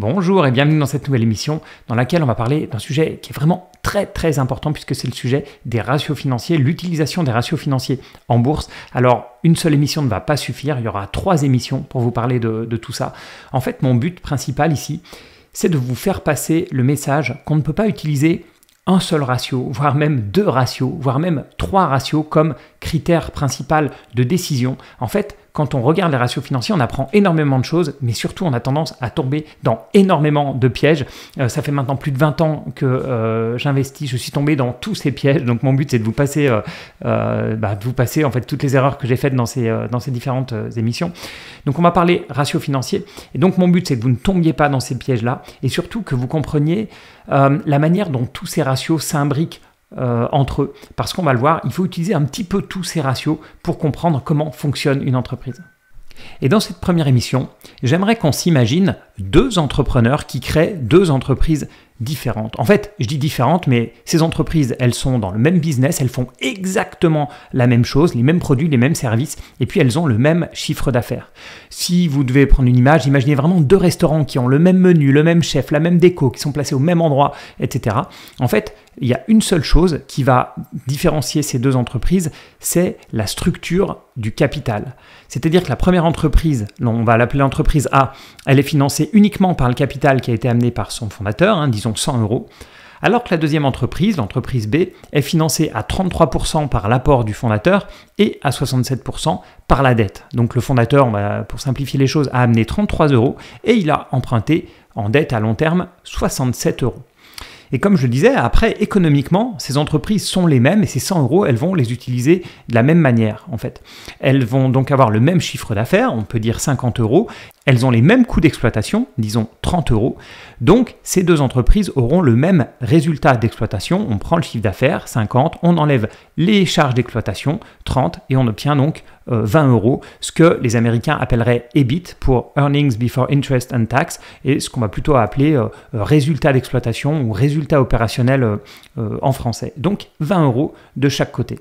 Bonjour et bienvenue dans cette nouvelle émission dans laquelle on va parler d'un sujet qui est vraiment très très important puisque c'est le sujet des ratios financiers, l'utilisation des ratios financiers en bourse. Alors une seule émission ne va pas suffire, il y aura trois émissions pour vous parler de, tout ça. En fait mon but principal ici c'est de vous faire passer le message qu'on ne peut pas utiliser un seul ratio, voire même deux ratios, voire même trois ratios comme critère principal de décision. En fait quand on regarde les ratios financiers, on apprend énormément de choses, mais surtout on a tendance à tomber dans énormément de pièges. Euh, ça fait maintenant plus de 20 ans que euh, j'investis, je suis tombé dans tous ces pièges. Donc mon but c'est de vous passer, euh, bah, de vous passer en fait toutes les erreurs que j'ai faites dans ces, dans ces différentes émissions. Donc on va parler ratios financiers. Et donc mon but c'est que vous ne tombiez pas dans ces pièges-là et surtout que vous compreniez la manière dont tous ces ratios s'imbriquent euh, entre eux. Parce qu'on va le voir, il faut utiliser un petit peu tous ces ratios pour comprendre comment fonctionne une entreprise. Et dans cette première émission, j'aimerais qu'on s'imagine deux entrepreneurs qui créent deux entreprises différentes. En fait, je dis différentes, mais ces entreprises, elles sont dans le même business, elles font exactement la même chose, les mêmes produits, les mêmes services, et puis elles ont le même chiffre d'affaires. Si vous devez prendre une image, imaginez vraiment deux restaurants qui ont le même menu, le même chef, la même déco, qui sont placés au même endroit, etc. En fait, il y a une seule chose qui va différencier ces deux entreprises, c'est la structure du capital. C'est-à-dire que la première entreprise, on va l'appeler l'entreprise A, elle est financée uniquement par le capital qui a été amené par son fondateur, hein, disons 100 euros, alors que la deuxième entreprise, l'entreprise B, est financée à 33% par l'apport du fondateur et à 67% par la dette. Donc le fondateur, pour simplifier les choses, a amené 33 euros et il a emprunté en dette à long terme 67 euros. Et comme je le disais, après, économiquement, ces entreprises sont les mêmes et ces 100 euros, elles vont les utiliser de la même manière, en fait. Elles vont donc avoir le même chiffre d'affaires, on peut dire 50 euros, elles ont les mêmes coûts d'exploitation, disons 30 euros, donc ces deux entreprises auront le même résultat d'exploitation. On prend le chiffre d'affaires, 50, on enlève les charges d'exploitation, 30, et on obtient donc 20 euh, euros, ce que les Américains appelleraient EBIT pour Earnings Before Interest and Tax, et ce qu'on va plutôt appeler euh, euh, résultat d'exploitation ou résultat opérationnel en français. Donc 20 euros de chaque côté.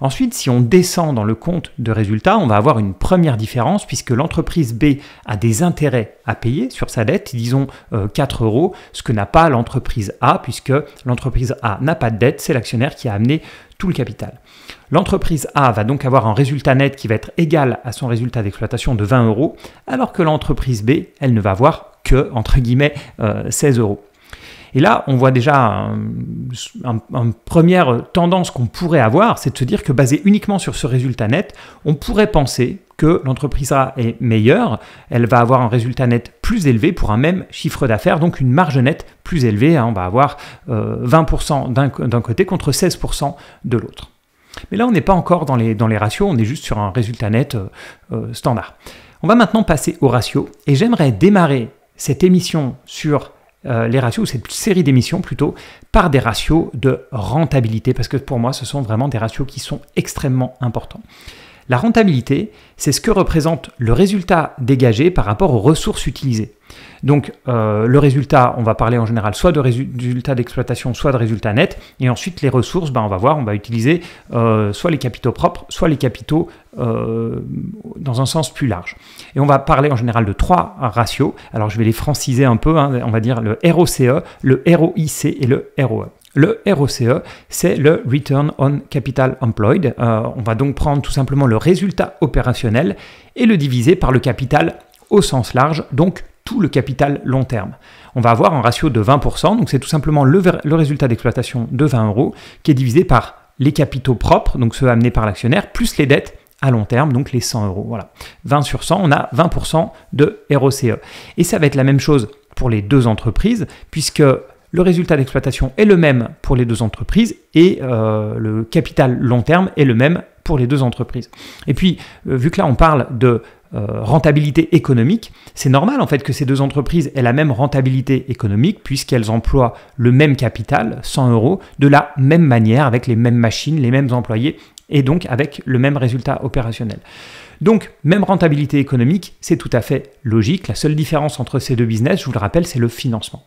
Ensuite, si on descend dans le compte de résultats, on va avoir une première différence puisque l'entreprise B a des intérêts à payer sur sa dette, disons 4 euh, euros, ce que n'a pas l'entreprise A, puisque l'entreprise A n'a pas de dette, c'est l'actionnaire qui a amené tout le capital. L'entreprise A va donc avoir un résultat net qui va être égal à son résultat d'exploitation de 20 euros, alors que l'entreprise B, elle ne va avoir que, entre guillemets, 16 euh, euros. Et là, on voit déjà une première tendance qu'on pourrait avoir, c'est de se dire que basé uniquement sur ce résultat net, on pourrait penser l'entreprise A est meilleure, elle va avoir un résultat net plus élevé pour un même chiffre d'affaires, donc une marge nette plus élevée. Hein. on va avoir 20% euh, d'un côté contre 16% de l'autre. Mais là, on n'est pas encore dans les, dans les, ratios, on est juste sur un résultat net euh, euh, standard. On va maintenant passer aux ratios et j'aimerais démarrer cette émission sur les ratios, cette série d'émissions plutôt, par des ratios de rentabilité, parce que pour moi, ce sont vraiment des ratios qui sont extrêmement importants. La rentabilité, c'est ce que représente le résultat dégagé par rapport aux ressources utilisées. Donc euh, le résultat, on va parler en général soit de résultat d'exploitation, soit de résultat net. Et ensuite les ressources, ben, on va voir, on va utiliser euh, soit les capitaux propres, soit les capitaux euh, dans un sens plus large. Et on va parler en général de trois ratios. Alors je vais les franciser un peu, hein, on va dire le ROCE, le ROIC et le ROE. Le ROCE, c'est le Return on Capital Employed. Euh, on va donc prendre tout simplement le résultat opérationnel et le diviser par le capital au sens large, donc tout le capital long terme. On va avoir un ratio de 20%, donc c'est tout simplement le, le résultat d'exploitation de 20 euros qui est divisé par les capitaux propres, donc ceux amenés par l'actionnaire, plus les dettes à long terme, donc les 100 euros. Voilà. 20 sur 100, on a 20% de ROCE. Et ça va être la même chose pour les deux entreprises, puisque le résultat d'exploitation est le même pour les deux entreprises et euh, le capital long terme est le même pour les deux entreprises. Et puis, euh, vu que là on parle de euh, rentabilité économique, c'est normal en fait que ces deux entreprises aient la même rentabilité économique puisqu'elles emploient le même capital, 100 euros, de la même manière, avec les mêmes machines, les mêmes employés et donc avec le même résultat opérationnel. Donc, même rentabilité économique, c'est tout à fait logique. La seule différence entre ces deux business, je vous le rappelle, c'est le financement.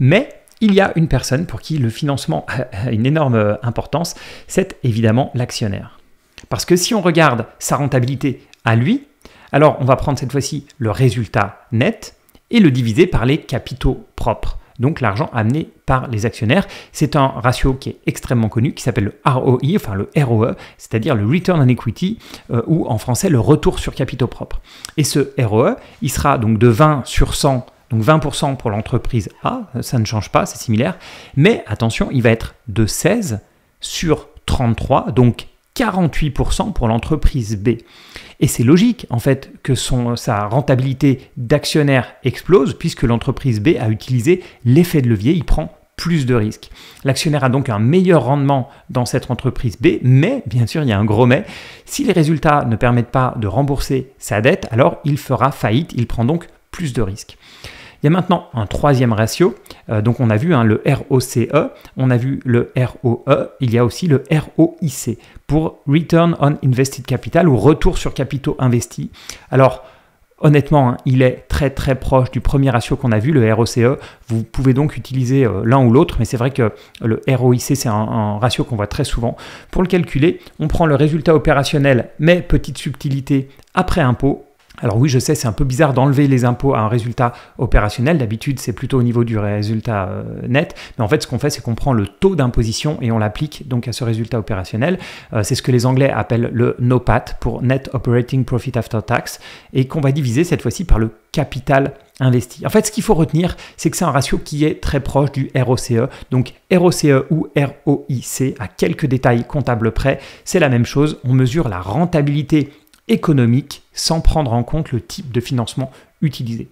Mais il y a une personne pour qui le financement a une énorme euh, importance, c'est évidemment l'actionnaire. Parce que si on regarde sa rentabilité à lui, alors on va prendre cette fois-ci le résultat net et le diviser par les capitaux propres donc l'argent amené par les actionnaires. C'est un ratio qui est extrêmement connu, qui s'appelle le enfin le ROE, c'est-à-dire le Return on Equity, euh, ou en français le retour sur capitaux propres. Et ce ROE, il sera donc de 20 sur 100 donc 20% pour l'entreprise A, ça ne change pas, c'est similaire. Mais attention, il va être de 16 sur 33, donc 48% pour l'entreprise B. Et c'est logique en fait que son, sa rentabilité d'actionnaire explose puisque l'entreprise B a utilisé l'effet de levier, il prend plus de risques. L'actionnaire a donc un meilleur rendement dans cette entreprise B, mais bien sûr il y a un gros mais, si les résultats ne permettent pas de rembourser sa dette, alors il fera faillite, il prend donc plus de risques. Il y a maintenant un troisième ratio, euh, donc on a vu hein, le ROCE, on a vu le ROE, il y a aussi le ROIC pour Return on Invested Capital ou Retour sur Capitaux Investi. Alors, Honnêtement, hein, il est très très proche du premier ratio qu'on a vu, le ROCE. Vous pouvez donc utiliser euh, l'un ou l'autre, mais c'est vrai que le ROIC, c'est un, un, ratio qu'on voit très souvent. Pour le calculer, on prend le résultat opérationnel, mais petite subtilité, après impôt, alors oui, je sais, c'est un peu bizarre d'enlever les impôts à un résultat opérationnel. D'habitude, c'est plutôt au niveau du résultat euh, net. Mais en fait, ce qu'on fait, c'est qu'on prend le taux d'imposition et on l'applique donc à ce résultat opérationnel. Euh, c'est ce que les Anglais appellent le NOPAT pour Net Operating Profit After Tax et qu'on va diviser cette fois-ci par le capital investi. En fait, ce qu'il faut retenir, c'est que c'est un ratio qui est très proche du ROCE. Donc ROCE ou ROIC, à quelques détails comptables près, c'est la même chose. On mesure la rentabilité économique sans prendre en compte le type de financement utilisé.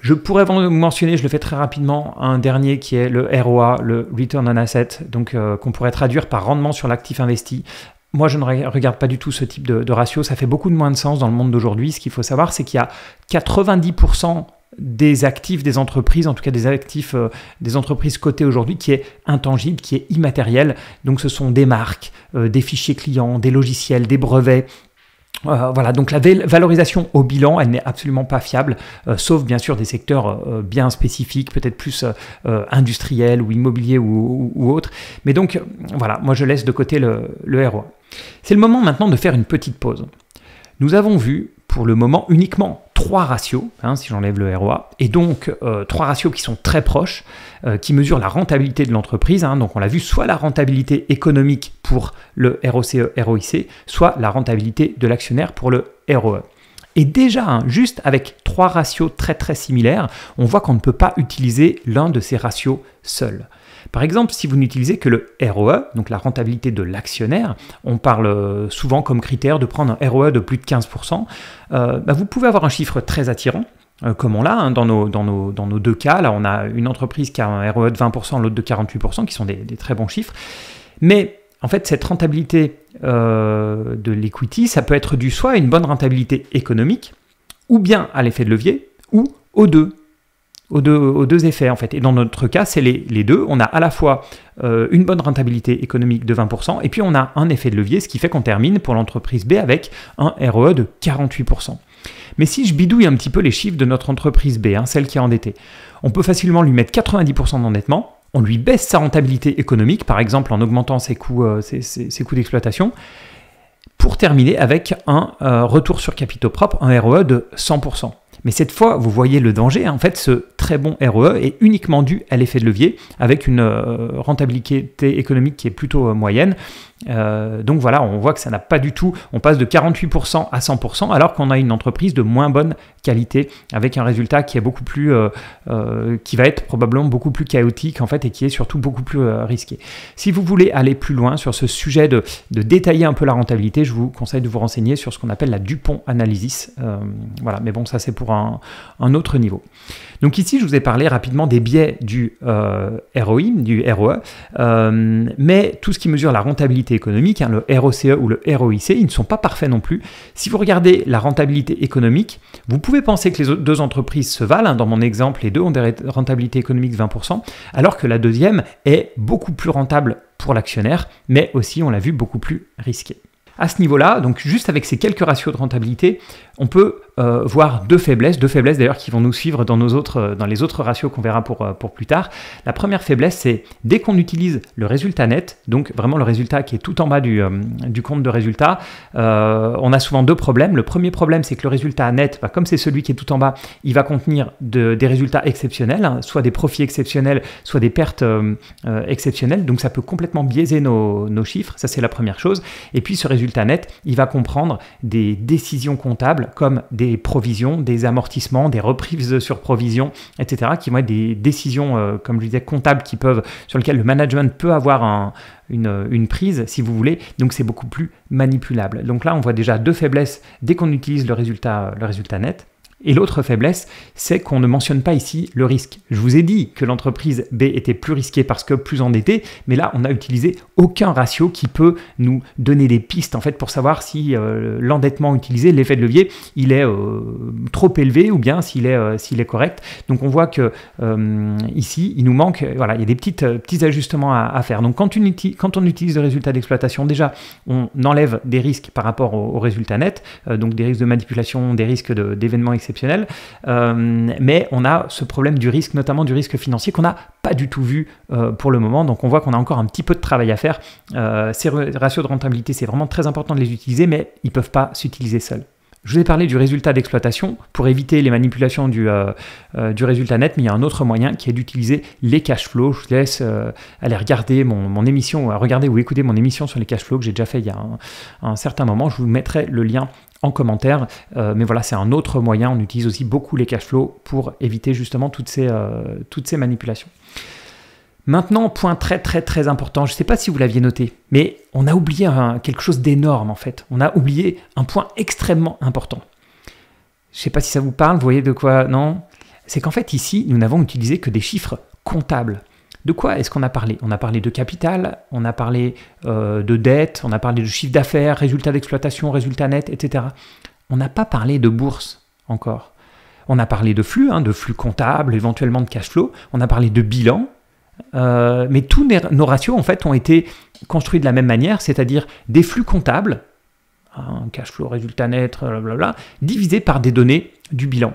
Je pourrais mentionner, je le fais très rapidement, un dernier qui est le ROA, le Return on Asset, donc euh, qu'on pourrait traduire par rendement sur l'actif investi. Moi, je ne regarde pas du tout ce type de, ratio, ça fait beaucoup de moins de sens dans le monde d'aujourd'hui. Ce qu'il faut savoir, c'est qu'il y a 90% des actifs des entreprises, en tout cas des actifs euh, des entreprises cotées aujourd'hui, qui est intangible, qui est immatériel. Donc ce sont des marques, euh, des fichiers clients, des logiciels, des brevets, euh, voilà, donc la valorisation au bilan, elle n'est absolument pas fiable, euh, sauf bien sûr des secteurs euh, bien spécifiques, peut-être plus industriels ou immobiliers ou, autres. Mais donc, voilà, moi je laisse de côté le, le C'est le moment maintenant de faire une petite pause. Nous avons vu, pour le moment uniquement, trois ratios, hein, si j'enlève le ROA, et donc euh, trois ratios qui sont très proches, euh, qui mesurent la rentabilité de l'entreprise. Hein. donc on l'a vu, soit la rentabilité économique pour le ROCE, ROIC, soit la rentabilité de l'actionnaire pour le ROE. Et déjà, hein, juste avec trois ratios très très similaires, on voit qu'on ne peut pas utiliser l'un de ces ratios seul. Par exemple, si vous n'utilisez que le ROE, donc la rentabilité de l'actionnaire, on parle euh, souvent comme critère de prendre un ROE de plus de 15%, euh, bah, vous pouvez avoir un chiffre très attirant, euh, comme on l'a. Hein, dans, nos, deux cas, là, on a une entreprise qui a un ROE de 20%, l'autre de 48%, qui sont des, très bons chiffres. Mais en fait, cette rentabilité de l'equity, ça peut être du soit à une bonne rentabilité économique, ou bien à l'effet de levier, ou aux deux aux deux, effets en fait. Et dans notre cas, c'est les, deux. On a à la fois euh, une bonne rentabilité économique de 20%, et puis on a un effet de levier, ce qui fait qu'on termine pour l'entreprise B avec un ROE de 48%. Mais si je bidouille un petit peu les chiffres de notre entreprise B, hein, celle qui est endettée, on peut facilement lui mettre 90% d'endettement, on lui baisse sa rentabilité économique, par exemple en augmentant ses coûts, euh, d'exploitation, pour terminer avec un euh, retour sur capitaux propres, un ROE de 100%. Mais cette fois, vous voyez le danger. Hein. En fait, ce très bon REE est uniquement dû à l'effet de levier, avec une euh, rentabilité économique qui est plutôt euh, moyenne. Euh, donc voilà, on voit que ça n'a pas du tout, on passe de 48% à 100%, alors qu'on a une entreprise de moins bonne qualité, avec un résultat qui est beaucoup plus, qui va être probablement beaucoup plus chaotique en fait, et qui est surtout beaucoup plus risqué. Si vous voulez aller plus loin sur ce sujet de, de, détailler un peu la rentabilité, je vous conseille de vous renseigner sur ce qu'on appelle la Dupont Analysis. voilà, mais bon, ça c'est pour un, autre niveau. Donc ici, je vous ai parlé rapidement des biais du euh, ROI, du ROE, euh, mais tout ce qui mesure la rentabilité économique, hein, le ROCE ou le ROIC, ils ne sont pas parfaits non plus. Si vous regardez la rentabilité économique, vous pouvez penser que les deux entreprises se valent. Hein, dans mon exemple, les deux ont des rentabilités économiques de 20%, alors que la deuxième est beaucoup plus rentable pour l'actionnaire, mais aussi, on l'a vu, beaucoup plus risquée. À ce niveau-là, donc juste avec ces quelques ratios de rentabilité, on peut euh, voir voire deux faiblesses, deux faiblesses d'ailleurs qui vont nous suivre dans, nos autres, euh, dans les autres ratios qu'on verra pour, euh, pour plus tard. La première faiblesse, c'est dès qu'on utilise le résultat net, donc vraiment le résultat qui est tout en bas du, compte de résultat, on a souvent deux problèmes. Le premier problème, c'est que le résultat net, bah, comme c'est celui qui est tout en bas, il va contenir de, des résultats exceptionnels, hein, soit des profits exceptionnels, soit des pertes exceptionnelles, donc ça peut complètement biaiser nos chiffres, ça c'est la première chose. Et puis ce résultat net, il va comprendre des décisions comptables comme des des provisions, des amortissements, des reprises sur provisions, etc., qui vont être des décisions, euh, comme je disais, comptables qui peuvent, sur lesquelles le management peut avoir une, une, prise, si vous voulez, donc c'est beaucoup plus manipulable. Donc là, on voit déjà deux faiblesses dès qu'on utilise le résultat, le résultat net. Et l'autre faiblesse, c'est qu'on ne mentionne pas ici le risque. Je vous ai dit que l'entreprise B était plus risquée parce que plus endettée, mais là, on n'a utilisé aucun ratio qui peut nous donner des pistes en fait pour savoir si euh, l'endettement utilisé, l'effet de levier, il est euh, trop élevé ou bien s'il est, euh, est correct. Donc on voit que ici, il nous manque, voilà, il y a des petites, petits ajustements à, faire. Donc quand, on utilise le résultat d'exploitation, déjà, on enlève des risques par rapport au, résultat net, donc des risques de manipulation, des risques d'événements, etc euh, mais on a ce problème du risque, notamment du risque financier, qu'on n'a pas du tout vu euh, pour le moment. Donc on voit qu'on a encore un petit peu de travail à faire. Euh, ces ratios de rentabilité, c'est vraiment très important de les utiliser, mais ils ne peuvent pas s'utiliser seuls. Je vous ai parlé du résultat d'exploitation pour éviter les manipulations du, résultat net, mais il y a un autre moyen qui est d'utiliser les cash flows. Je vous laisse aller regarder mon, émission, regarder ou écouter mon émission sur les cash flows que j'ai déjà fait il y a un certain moment. Je vous mettrai le lien en commentaire. Euh, mais voilà, c'est un autre moyen. On utilise aussi beaucoup les cash flows pour éviter justement toutes ces, euh, toutes ces manipulations. Maintenant, point très très très important, je sais pas si vous l'aviez noté, mais on a oublié un, quelque chose d'énorme en fait. On a oublié un point extrêmement important. Je sais pas si ça vous parle, vous voyez de quoi, non C'est qu'en fait ici, nous n'avons utilisé que des chiffres comptables. De quoi est-ce qu'on a parlé On a parlé de capital, on a parlé euh, de dette, on a parlé de chiffre d'affaires, résultat d'exploitation, résultat net, etc. On n'a pas parlé de bourse encore. On a parlé de flux, hein, de flux comptables, éventuellement de cash flow. On a parlé de bilan. Euh, mais tous nos ratios, en fait, ont été construits de la même manière, c'est-à-dire des flux comptables, hein, cash flow, résultat net, blablabla, divisés par des données du bilan.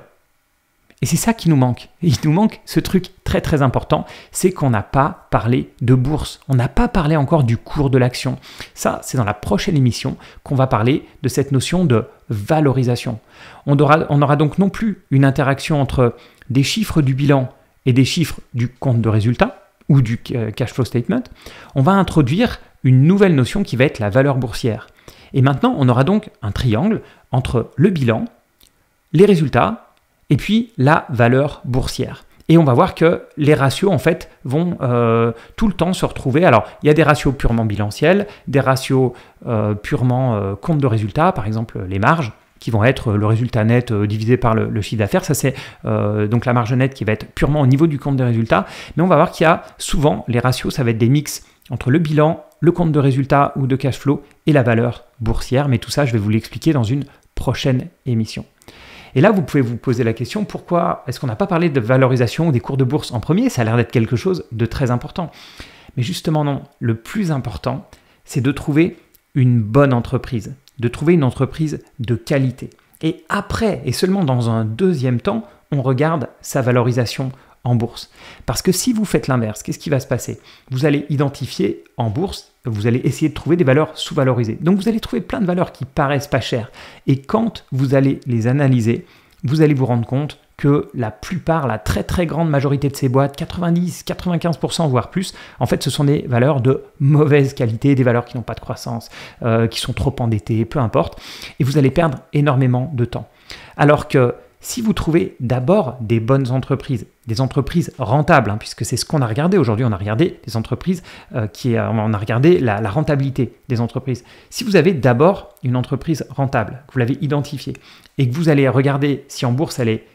Et c'est ça qui nous manque. Il nous manque ce truc très très important, c'est qu'on n'a pas parlé de bourse, on n'a pas parlé encore du cours de l'action. Ça, c'est dans la prochaine émission qu'on va parler de cette notion de valorisation. On aura, on aura donc non plus une interaction entre des chiffres du bilan et des chiffres du compte de résultat ou du euh, cash flow statement, on va introduire une nouvelle notion qui va être la valeur boursière. Et maintenant, on aura donc un triangle entre le bilan, les résultats et puis la valeur boursière. Et on va voir que les ratios, en fait, vont euh, tout le temps se retrouver. Alors, il y a des ratios purement bilanciels, des ratios euh, purement euh, compte de résultat, par exemple les marges, qui vont être le résultat net divisé par le, chiffre d'affaires. Ça, c'est donc la marge nette qui va être purement au niveau du compte de résultats. Mais on va voir qu'il y a souvent, les ratios, ça va être des mix entre le bilan, le compte de résultat ou de cash flow et la valeur boursière. Mais tout ça, je vais vous l'expliquer dans une prochaine émission. Et là, vous pouvez vous poser la question, pourquoi est-ce qu'on n'a pas parlé de valorisation des cours de bourse en premier Ça a l'air d'être quelque chose de très important. Mais justement, non. Le plus important, c'est de trouver une bonne entreprise, de trouver une entreprise de qualité. Et après, et seulement dans un deuxième temps, on regarde sa valorisation en bourse. Parce que si vous faites l'inverse, qu'est-ce qui va se passer Vous allez identifier en bourse, vous allez essayer de trouver des valeurs sous-valorisées. Donc vous allez trouver plein de valeurs qui paraissent pas chères. Et quand vous allez les analyser, vous allez vous rendre compte que la plupart, la très très grande majorité de ces boîtes, 90, 95%, voire plus, en fait, ce sont des valeurs de mauvaise qualité, des valeurs qui n'ont pas de croissance, euh, qui sont trop endettées, peu importe, et vous allez perdre énormément de temps. Alors que si vous trouvez d'abord des bonnes entreprises, des entreprises rentables, hein, puisque c'est ce qu'on a regardé aujourd'hui, on a regardé des entreprises euh, qui, euh, on a regardé la, la, rentabilité des entreprises. Si vous avez d'abord une entreprise rentable, que vous l'avez identifiée, et que vous allez regarder si en bourse elle est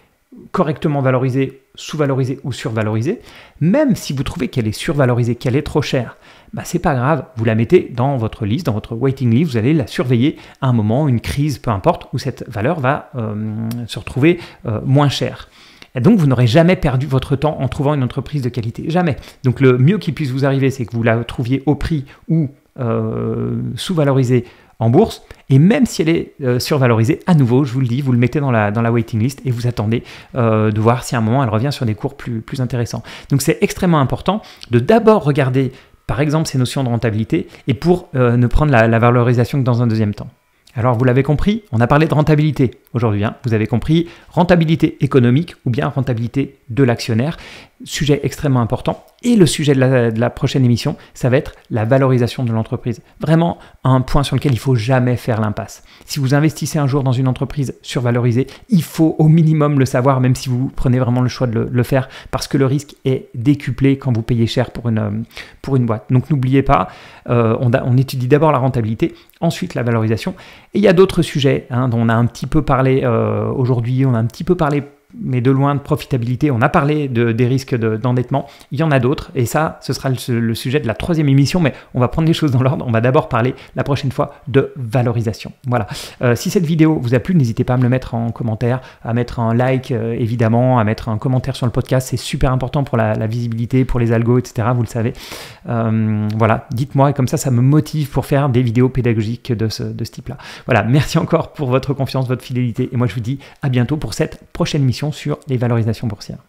correctement valorisée, sous-valorisée ou survalorisée, même si vous trouvez qu'elle est survalorisée, qu'elle est trop chère, bah, c'est pas grave, vous la mettez dans votre liste, dans votre waiting list, vous allez la surveiller à un moment, une crise, peu importe, où cette valeur va euh, se retrouver euh, moins chère. Et donc, vous n'aurez jamais perdu votre temps en trouvant une entreprise de qualité. Jamais. Donc, le mieux qui puisse vous arriver, c'est que vous la trouviez au prix ou euh, sous valorisée en bourse. Et même si elle est survalorisée, à nouveau, je vous le dis, vous le mettez dans la, dans la waiting list et vous attendez de voir si à un moment elle revient sur des cours plus, plus intéressants. Donc c'est extrêmement important de d'abord regarder par exemple ces notions de rentabilité, et pour euh, ne prendre la, valorisation que dans un deuxième temps. Alors vous l'avez compris, on a parlé de rentabilité aujourd'hui, hein. vous avez compris, rentabilité économique ou bien rentabilité de l'actionnaire, sujet extrêmement important, et le sujet de la, prochaine émission, ça va être la valorisation de l'entreprise. Vraiment un point sur lequel il ne faut jamais faire l'impasse. Si vous investissez un jour dans une entreprise survalorisée, il faut au minimum le savoir, même si vous prenez vraiment le choix de le, faire, parce que le risque est décuplé quand vous payez cher pour une, euh, pour une boîte. Donc n'oubliez pas, euh, on, étudie d'abord la rentabilité, ensuite la valorisation. Et il y a d'autres sujets hein, dont on a un petit peu parlé euh, aujourd'hui, on a un petit peu parlé mais de loin de profitabilité. On a parlé des risques d'endettement. il y en a d'autres. Et ça, ce sera le, sujet de la troisième émission. Mais on va prendre les choses dans l'ordre. On va d'abord parler la prochaine fois de valorisation. Voilà. Euh, si cette vidéo vous a plu, n'hésitez pas à me le mettre en commentaire, à mettre un like, euh, évidemment, à mettre un commentaire sur le podcast. C'est super important pour la, visibilité, pour les algos, etc. Vous le savez. Euh, voilà. Dites-moi. Et comme ça, ça me motive pour faire des vidéos pédagogiques de ce, type-là. Voilà. Merci encore pour votre confiance, votre fidélité. Et moi, je vous dis à bientôt pour cette prochaine mission sur les valorisations boursières.